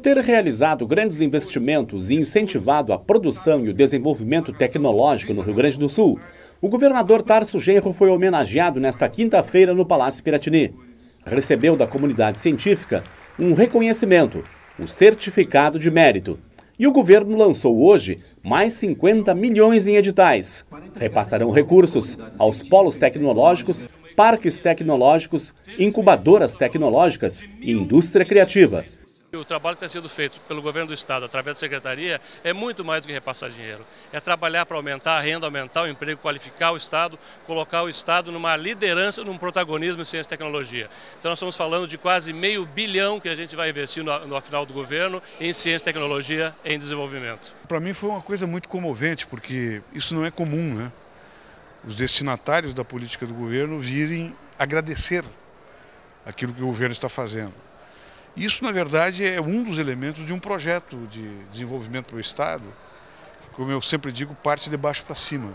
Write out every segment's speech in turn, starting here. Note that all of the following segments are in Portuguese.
ter realizado grandes investimentos e incentivado a produção e o desenvolvimento tecnológico no Rio Grande do Sul, o governador Tarso Genro foi homenageado nesta quinta-feira no Palácio Piratini. Recebeu da comunidade científica um reconhecimento, o um Certificado de Mérito. E o governo lançou hoje mais 50 milhões em editais. Repassarão recursos aos polos tecnológicos, parques tecnológicos, incubadoras tecnológicas e indústria criativa. O trabalho que está sendo feito pelo governo do Estado, através da Secretaria, é muito mais do que repassar dinheiro. É trabalhar para aumentar a renda, aumentar o emprego, qualificar o Estado, colocar o Estado numa liderança, num protagonismo em ciência e tecnologia. Então, nós estamos falando de quase meio bilhão que a gente vai investir no, no final do governo em ciência, e tecnologia em desenvolvimento. Para mim foi uma coisa muito comovente, porque isso não é comum, né? Os destinatários da política do governo virem agradecer aquilo que o governo está fazendo. Isso, na verdade, é um dos elementos de um projeto de desenvolvimento para o Estado, que, como eu sempre digo, parte de baixo para cima.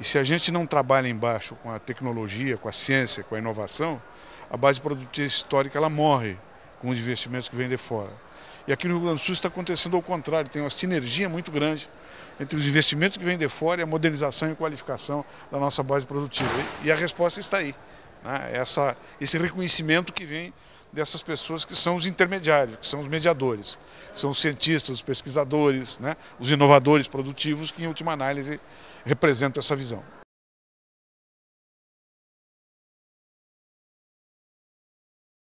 E se a gente não trabalha embaixo com a tecnologia, com a ciência, com a inovação, a base produtiva histórica ela morre com os investimentos que vêm de fora. E aqui no Rio Grande do Sul está acontecendo ao contrário, tem uma sinergia muito grande entre os investimentos que vêm de fora e a modernização e qualificação da nossa base produtiva. E a resposta está aí, né? Essa, esse reconhecimento que vem dessas pessoas que são os intermediários, que são os mediadores, são os cientistas, os pesquisadores, né, os inovadores produtivos que, em última análise, representam essa visão.